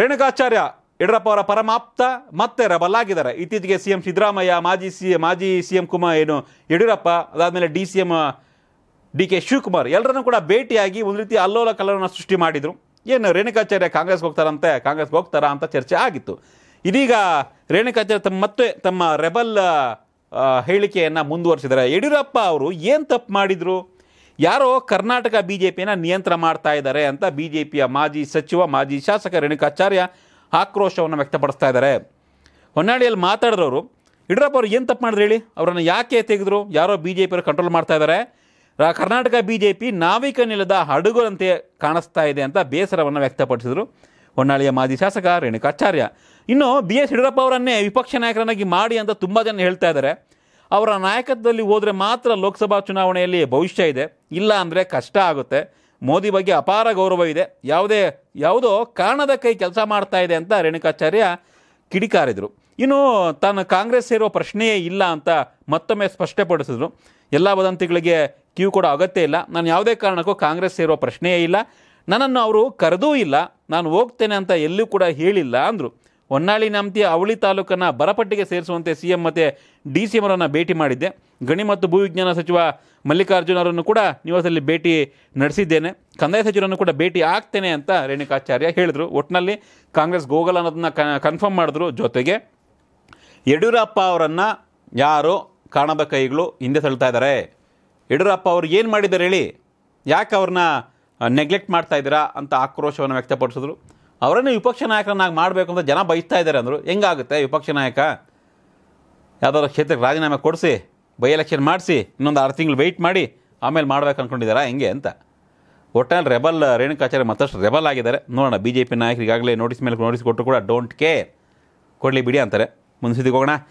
ರೇಣುಕಾಚಾರ್ಯ ಯಡಿಯೂರಪ್ಪ ಅವರ ಪರಮಾಪ್ತ ಮತ್ತೆ ರಬಲ್ ಆಗಿದ್ದಾರೆ ಇತ್ತೀಚೆಗೆ ಸಿ ಎಂ ಸಿದ್ದರಾಮಯ್ಯ ಮಾಜಿ ಸಿ ಮಾಜಿ ಸಿ ಎಂ ಕುಮಾರ್ ಏನು ಯಡಿಯೂರಪ್ಪ ಅದಾದಮೇಲೆ D C M D K Shivakumar ಎಲ್ಲರನ್ನೂ ಕೂಡ ಭೇಟಿಯಾಗಿ ಒಂದು ರೀತಿ ಅಲ್ಲೋಲ ಕಲ್ಲೋಲನ ಸೃಷ್ಟಿ ಮಾಡಿದರು ಏನು ರೇಣುಕಾಚಾರ್ಯ ಕಾಂಗ್ರೆಸ್ಗೆ ಹೋಗ್ತಾರಂತೆ ಕಾಂಗ್ರೆಸ್ಗೆ ಹೋಗ್ತಾರಾ ಅಂತ ಚರ್ಚೆ ಆಗಿತ್ತು ಇದೀಗ ರೇಣುಕಾಚಾರ್ಯ ತಮ್ಮ ಮತ್ತೆ ತಮ್ಮ ರೆಬಲ್ ಹೇಳಿಕೆಯನ್ನು ಮುಂದುವರಿಸಿದ್ದಾರೆ ಯಡಿಯೂರಪ್ಪ ಅವರು ಏನು ತಪ್ಪು ಮಾಡಿದರು ಯಾರೋ ಕರ್ನಾಟಕ ಬಿ ಜೆ ಪಿಯನ್ನು ನಿಯಂತ್ರಣ ಮಾಡ್ತಾ ಇದ್ದಾರೆ ಅಂತ ಬಿ ಜೆ ಪಿಯ ಮಾಜಿ ಸಚಿವ ಮಾಜಿ ಶಾಸಕ ರೇಣುಕಾಚಾರ್ಯ ಆಕ್ರೋಶವನ್ನು ವ್ಯಕ್ತಪಡಿಸ್ತಾ ಇದ್ದಾರೆ ಹೊನ್ನಾಳಿಯಲ್ಲಿ ಮಾತಾಡಿದವರು ಯಡಿಯೂರಪ್ಪ ಅವರು ಏನು ತಪ್ಪು ಮಾಡಿದ್ರು ಹೇಳಿ ಅವರನ್ನು ಯಾಕೆ ತೆಗೆದ್ರು ಯಾರೋ ಬಿ ಜೆ ಪಿಯವರು ಕಂಟ್ರೋಲ್ ಮಾಡ್ತಾ ಇದ್ದಾರೆ ಕರ್ನಾಟಕ ಬಿ ಜೆ ಪಿ ನಾವಿಕ ನಿಲದ ಹಡಗುರಂತೆ ಕಾಣಿಸ್ತಾ ಇದೆ ಅಂತ ಬೇಸರವನ್ನು ವ್ಯಕ್ತಪಡಿಸಿದರು ಹೊನ್ನಾಳಿಯ ಮಾಜಿ ಶಾಸಕ ರೇಣುಕಾಚಾರ್ಯ ಇನ್ನು ಬಿ ಎಸ್ ಯಡಿಯೂರಪ್ಪ ಅವರನ್ನೇ ವಿಪಕ್ಷ ನಾಯಕರನ್ನಾಗಿ ಮಾಡಿ ಅಂತ ತುಂಬ ಜನ ಹೇಳ್ತಾ ಇದ್ದಾರೆ ಅವರ ನಾಯಕತ್ವದಲ್ಲಿ ಹೋದರೆ ಮಾತ್ರ ಲೋಕಸಭಾ ಚುನಾವಣೆಯಲ್ಲಿ ಭವಿಷ್ಯ ಇದೆ ಇಲ್ಲ ಅಂದರೆ ಕಷ್ಟ ಆಗುತ್ತೆ ಮೋದಿ ಬಗ್ಗೆ ಅಪಾರ ಗೌರವ ಇದೆ ಯಾವುದೇ ಯಾವುದೋ ಕಾರಣದ ಕೈ ಕೆಲಸ ಮಾಡ್ತಾ ಇದೆ ಅಂತ ರೇಣುಕಾಚಾರ್ಯ ಕಿಡಿಕಾರಿದರು ಇನ್ನು ತಾನು ಕಾಂಗ್ರೆಸ್ ಸೇರುವ ಪ್ರಶ್ನೆಯೇ ಇಲ್ಲ ಅಂತ ಮತ್ತೊಮ್ಮೆ ಸ್ಪಷ್ಟಪಡಿಸಿದ್ರು ಎಲ್ಲ ವದಂತಿಗಳಿಗೆ ಕ್ಯೂ ಕೂಡ ಅಗತ್ಯ ಇಲ್ಲ ನಾನು ಯಾವುದೇ ಕಾರಣಕ್ಕೂ ಕಾಂಗ್ರೆಸ್ ಸೇರುವ ಪ್ರಶ್ನೆಯೇ ಇಲ್ಲ ನನ್ನನ್ನು ಅವರು ಕರೆದೂ ಇಲ್ಲ ನಾನು ಹೋಗ್ತೇನೆ ಅಂತ ಎಲ್ಲೂ ಕೂಡ ಹೇಳಿಲ್ಲ ಅಂದರು ಹೊನ್ನಾಳಿ ನಾಮತಿ ಅವಳಿ ತಾಲೂಕನ್ನು ಬರಪಟ್ಟಿಗೆ ಸೇರಿಸುವಂತೆ ಸಿಎಂ ಮತ್ತು ಡಿ ಸಿ ಅವರನ್ನು ಭೇಟಿ ಮಾಡಿದ್ದೆ ಗಣಿ ಮತ್ತು ಭೂವಿಜ್ಞಾನ ಸಚಿವ ಮಲ್ಲಿಕಾರ್ಜುನ ಅವರನ್ನು ಕೂಡ ನಿವಾಸದಲ್ಲಿ ಭೇಟಿ ನಡೆಸಿದ್ದೇನೆ ಕಂದಾಯ ಸಚಿವರನ್ನು ಕೂಡ ಭೇಟಿ ಆಗ್ತೇನೆ ಅಂತ ರೇಣುಕಾಚಾರ್ಯ ಹೇಳಿದರು ಒಟ್ಟಿನಲ್ಲಿ ಕಾಂಗ್ರೆಸ್ ಗೋಗಲ್ ಅನ್ನೋದನ್ನ ಕನ್ಫರ್ಮ್ ಮಾಡಿದ್ರು ಜೊತೆಗೆ ಯಡಿಯೂರಪ್ಪ ಅವರನ್ನು ಯಾರು ಕಾಣದ ಕೈಗಳು ಹಿಂದೆ ತಳ್ತಾ ಇದ್ದಾರೆ ಯಡಿಯೂರಪ್ಪ ಅವರು ಏನು ಮಾಡಿದ್ದಾರೆ ಹೇಳಿ ಯಾಕೆ ಅವ್ರನ್ನ ನೆಗ್ಲೆಕ್ಟ್ ಮಾಡ್ತಾ ಇದ್ದೀರಾ ಅಂತ ಆಕ್ರೋಶವನ್ನು ವ್ಯಕ್ತಪಡಿಸಿದ್ರು ಅವರನ್ನೇ ವಿಪಕ್ಷ ನಾಯಕರನ್ನಾಗಿ ಮಾಡಬೇಕು ಅಂತ ಜನ ಬಯಸ್ತಾ ಇದ್ದಾರೆ ಅಂದರು ಹೆಂಗಾಗುತ್ತೆ ವಿಪಕ್ಷ ನಾಯಕ ಯಾವುದಾದ್ರು ಕ್ಷೇತ್ರಕ್ಕೆ ರಾಜೀನಾಮೆ ಕೊಡಿಸಿ ಬೈ ಎಲೆಕ್ಷನ್ ಮಾಡಿಸಿ ಇನ್ನೊಂದು ಆರು ತಿಂಗಳು ವೆಯ್ಟ್ ಮಾಡಿ ಆಮೇಲೆ ಮಾಡ್ಬೇಕು ಅಂದ್ಕೊಂಡಿದ್ದಾರಾ ಹೆಂಗೆ ಅಂತ ಒಟ್ಟಿನಲ್ಲಿ ರೆಬಲ್ ರೇಣುಕಾಚಾರ್ಯ ಮತ್ತಷ್ಟು ರೆಬಲ್ ಆಗಿದ್ದಾರೆ ನೋಡೋಣ ಬಿ ಜೆ ಪಿ ನಾಯಕರಿಗಾಗಲೇ ನೋಟಿಸ್ ಮೇಲೆ ನೋಟಿಸ್ ಕೊಟ್ಟು ಕೂಡ ಡೋಂಟ್ ಕೇರ್ ಕೊಡಲಿ ಬಿಡಿ ಅಂತಾರೆ ಮುಂದೆ ಹೋಗೋಣ